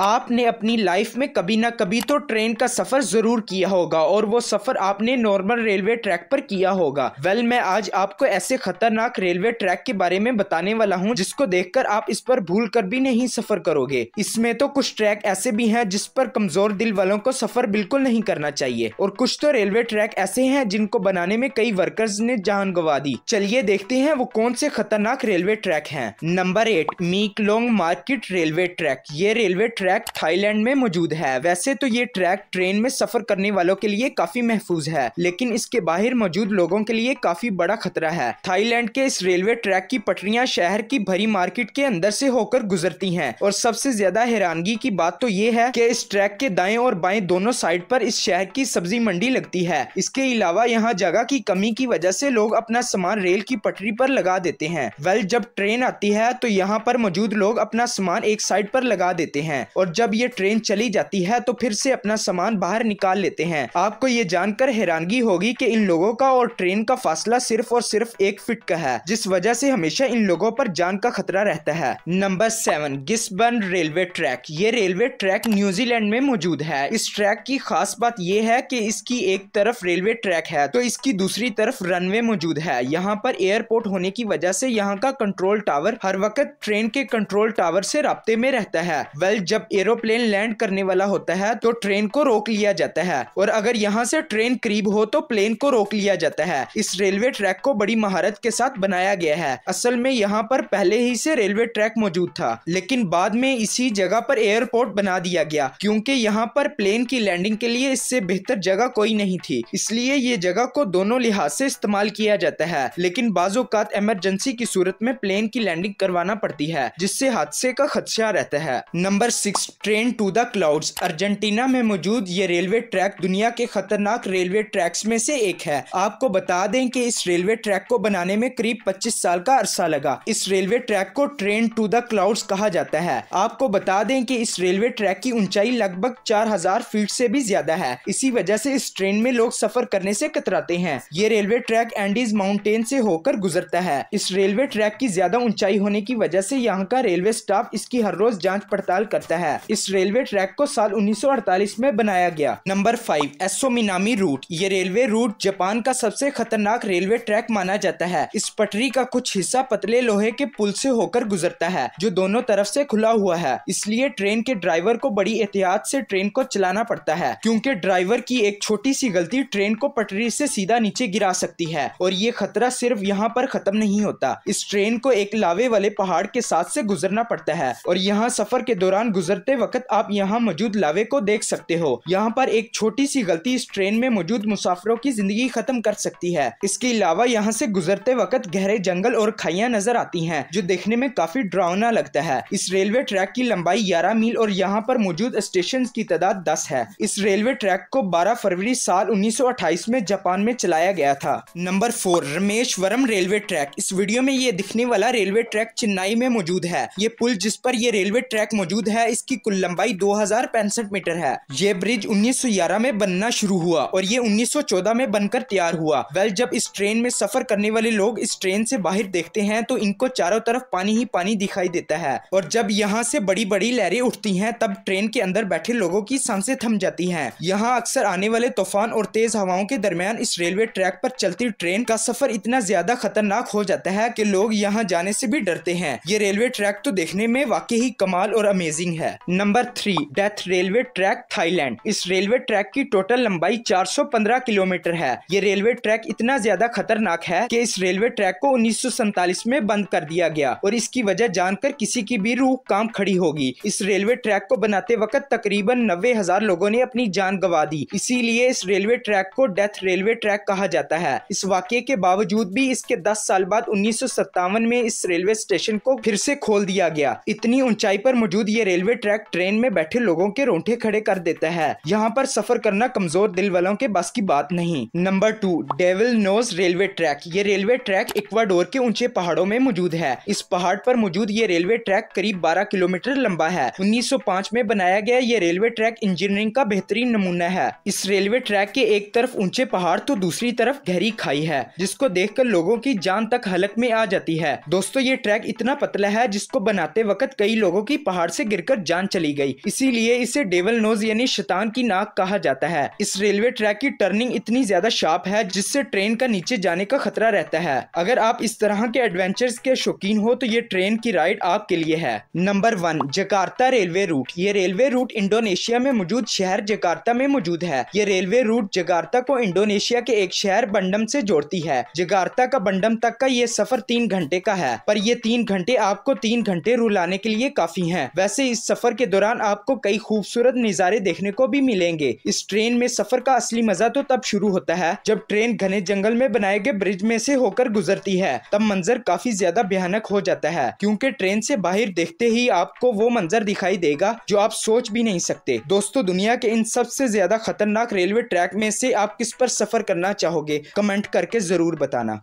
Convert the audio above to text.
आपने अपनी लाइफ में कभी ना कभी तो ट्रेन का सफ़र ज़रूर किया होगा और वो सफ़र आपने नॉर्मल रेलवे ट्रैक पर किया होगा वेल well, मैं आज आपको ऐसे खतरनाक रेलवे ट्रैक के बारे में बताने वाला हूँ जिसको देखकर आप इस पर भूल कर भी नहीं सफ़र करोगे इसमें तो कुछ ट्रैक ऐसे भी हैं जिस पर कमज़ोर दिल वालों को सफ़र बिल्कुल नहीं करना चाहिए और कुछ तो रेलवे ट्रैक ऐसे है जिनको बनाने में कई वर्कर्स ने जान गवा दी चलिए देखते हैं वो कौन से खतरनाक रेलवे ट्रैक है number eight Maeklong market railway track ये रेलवे ट्रैक ट्रैक थाईलैंड में मौजूद है वैसे तो ये ट्रैक ट्रेन में सफर करने वालों के लिए काफी महफूज है लेकिन इसके बाहर मौजूद लोगों के लिए काफी बड़ा खतरा है थाईलैंड के इस रेलवे ट्रैक की पटरियां शहर की भरी मार्केट के अंदर से होकर गुजरती हैं और सबसे ज्यादा हैरानगी की बात तो ये है कि इस ट्रैक के दाएं और बाएं दोनों साइड पर इस शहर की सब्जी मंडी लगती है इसके अलावा यहाँ जगह की कमी की वजह से लोग अपना सामान रेल की पटरी पर लगा देते हैं वेल जब ट्रेन आती है तो यहाँ पर मौजूद लोग अपना सामान एक साइड पर लगा देते हैं और जब ये ट्रेन चली जाती है तो फिर से अपना सामान बाहर निकाल लेते हैं आपको ये जानकर हैरानगी होगी कि इन लोगों का और ट्रेन का फासला सिर्फ और सिर्फ एक फिट का है जिस वजह से हमेशा इन लोगों पर जान का खतरा रहता है number seven Gisborne railway track ये रेलवे ट्रैक न्यूजीलैंड में मौजूद है इस ट्रैक की खास बात यह है की इसकी एक तरफ रेलवे ट्रैक है तो इसकी दूसरी तरफ रनवे मौजूद है यहाँ पर एयरपोर्ट होने की वजह से यहाँ का कंट्रोल टावर हर वक्त ट्रेन के कंट्रोल टावर से रबते में रहता है वेल जब एरोप्लेन लैंड करने वाला होता है तो ट्रेन को रोक लिया जाता है और अगर यहाँ से ट्रेन करीब हो तो प्लेन को रोक लिया जाता है इस रेलवे ट्रैक को बड़ी महारत के साथ बनाया गया है असल में यहाँ पर पहले ही से रेलवे ट्रैक मौजूद था लेकिन बाद में इसी जगह पर एयरपोर्ट बना दिया गया क्योंकि यहाँ पर प्लेन की लैंडिंग के लिए इससे बेहतर जगह कोई नहीं थी इसलिए ये जगह को दोनों लिहाज से इस्तेमाल किया जाता है लेकिन बाजूकात इमरजेंसी की सूरत में प्लेन की लैंडिंग करवाना पड़ती है जिससे हादसे का खदशा रहता है number six X train to the clouds Argentina में मौजूद ये रेलवे ट्रैक दुनिया के खतरनाक रेलवे ट्रैक्स में से एक है आपको बता दें कि इस रेलवे ट्रैक को बनाने में करीब 25 साल का अरसा लगा इस रेलवे ट्रैक को ट्रेन टू द क्लाउड्स कहा जाता है आपको बता दें कि इस रेलवे ट्रैक की ऊंचाई लगभग हजार फीट से भी ज्यादा है इसी वजह ऐसी इस ट्रेन में लोग सफर करने ऐसी कतराते हैं ये रेलवे ट्रैक एंडीज माउंटेन ऐसी होकर गुजरता है इस रेलवे ट्रैक की ज्यादा ऊंचाई होने की वजह ऐसी यहाँ का रेलवे स्टाफ इसकी हर रोज जाँच पड़ताल करता है है इस रेलवे ट्रैक को साल 1948 में बनाया गया number five Aso Minami route ये रेलवे रूट जापान का सबसे खतरनाक रेलवे ट्रैक माना जाता है इस पटरी का कुछ हिस्सा पतले लोहे के पुल से होकर गुजरता है जो दोनों तरफ से खुला हुआ है इसलिए ट्रेन के ड्राइवर को बड़ी एहतियात से ट्रेन को चलाना पड़ता है क्योंकि ड्राइवर की एक छोटी सी गलती ट्रेन को पटरी से सीधा नीचे गिरा सकती है और ये खतरा सिर्फ यहाँ पर खत्म नहीं होता इस ट्रेन को एक लावे वाले पहाड़ के साथ से गुजरना पड़ता है और यहाँ सफर के दौरान गुजर गुजरते वक्त आप यहाँ मौजूद लावे को देख सकते हो यहाँ पर एक छोटी सी गलती इस ट्रेन में मौजूद मुसाफिरों की जिंदगी खत्म कर सकती है इसके अलावा यहाँ से गुजरते वक्त गहरे जंगल और खाइया नजर आती है जो देखने में काफी डरावना लगता है इस रेलवे ट्रैक की लंबाई ग्यारह मील और यहाँ पर मौजूद स्टेशन की तादाद दस है इस रेलवे ट्रैक को बारह फरवरी साल उन्नीस में जापान में चलाया गया था नंबर फोर रमेश वरम रेलवे ट्रैक इस वीडियो में ये दिखने वाला रेलवे ट्रैक चेन्नई में मौजूद है ये पुल जिस पर यह रेलवे ट्रैक मौजूद है इसकी कुल लंबाई दो मीटर है ये ब्रिज 1911 में बनना शुरू हुआ और ये 1914 में बनकर तैयार हुआ वेल जब इस ट्रेन में सफर करने वाले लोग इस ट्रेन से बाहर देखते हैं तो इनको चारों तरफ पानी ही पानी दिखाई देता है और जब यहाँ से बड़ी बड़ी लहरें उठती हैं तब ट्रेन के अंदर बैठे लोगों की सांसें थम जाती हैं यहाँ अक्सर आने वाले तूफान और तेज हवाओं के दरमियान इस रेलवे ट्रैक पर चलती ट्रेन का सफर इतना ज्यादा खतरनाक हो जाता है कि लोग यहाँ जाने से भी डरते हैं ये रेलवे ट्रैक तो देखने में वाकई ही कमाल और अमेजिंग है है number three death railway track Thailand इस रेलवे ट्रैक की टोटल लंबाई 415 किलोमीटर है ये रेलवे ट्रैक इतना ज्यादा खतरनाक है कि इस रेलवे ट्रैक को उन्नीस में बंद कर दिया गया और इसकी वजह जानकर किसी की भी रूह काम खड़ी होगी इस रेलवे ट्रैक को बनाते वक्त तकरीबन नब्बे हजार लोगों ने अपनी जान गवा दी इसीलिए इस रेलवे ट्रैक को डेथ रेलवे ट्रैक कहा जाता है इस वाक्य के बावजूद भी इसके दस साल बाद उन्नीस में इस रेलवे स्टेशन को फिर से खोल दिया गया इतनी ऊंचाई पर मौजूद ये रेलवे ट्रैक ट्रेन में बैठे लोगों के रोंठे खड़े कर देता है यहाँ पर सफर करना कमजोर दिल वालों के बस की बात नहीं number two Devil nose railway track ये रेलवे ट्रैक इक्वाडोर के ऊंचे पहाड़ों में मौजूद है इस पहाड़ पर मौजूद ये रेलवे ट्रैक करीब 12 किलोमीटर लंबा है 1905 में बनाया गया ये रेलवे ट्रैक इंजीनियरिंग का बेहतरीन नमूना है इस रेलवे ट्रैक के एक तरफ ऊंचे पहाड़ तो दूसरी तरफ गहरी खाई है जिसको कर लोगों की जान तक हलक में आ जाती है दोस्तों ये ट्रैक इतना पतला है जिसको बनाते वक्त कई लोगों की पहाड़ से गिर जान चली गई इसीलिए इसे डेवल नोज यानी शैतान की नाक कहा जाता है इस रेलवे ट्रैक की टर्निंग इतनी ज्यादा शार्प है जिससे ट्रेन का नीचे जाने का खतरा रहता है अगर आप इस तरह के एडवेंचर के शौकीन हो तो ये ट्रेन की राइड आपके लिए है number one Jakarta railway route ये रेलवे रूट इंडोनेशिया में मौजूद शहर जकार्ता में मौजूद है ये रेलवे रूट जकार्ता को इंडोनेशिया के एक शहर बंडम से जोड़ती है जकार्ता का बंडम तक का ये सफर तीन घंटे का है पर ये तीन घंटे आपको तीन घंटे रुलाने के लिए काफी है वैसे इस सफर सफर के दौरान आपको कई खूबसूरत नज़ारे देखने को भी मिलेंगे इस ट्रेन में सफर का असली मजा तो तब शुरू होता है जब ट्रेन घने जंगल में बनाए गए ब्रिज में से होकर गुजरती है तब मंजर काफी ज्यादा भयानक हो जाता है क्योंकि ट्रेन से बाहर देखते ही आपको वो मंजर दिखाई देगा जो आप सोच भी नहीं सकते दोस्तों दुनिया के इन सबसे ज्यादा खतरनाक रेलवे ट्रैक में से आप किस पर सफर करना चाहोगे कमेंट करके जरूर बताना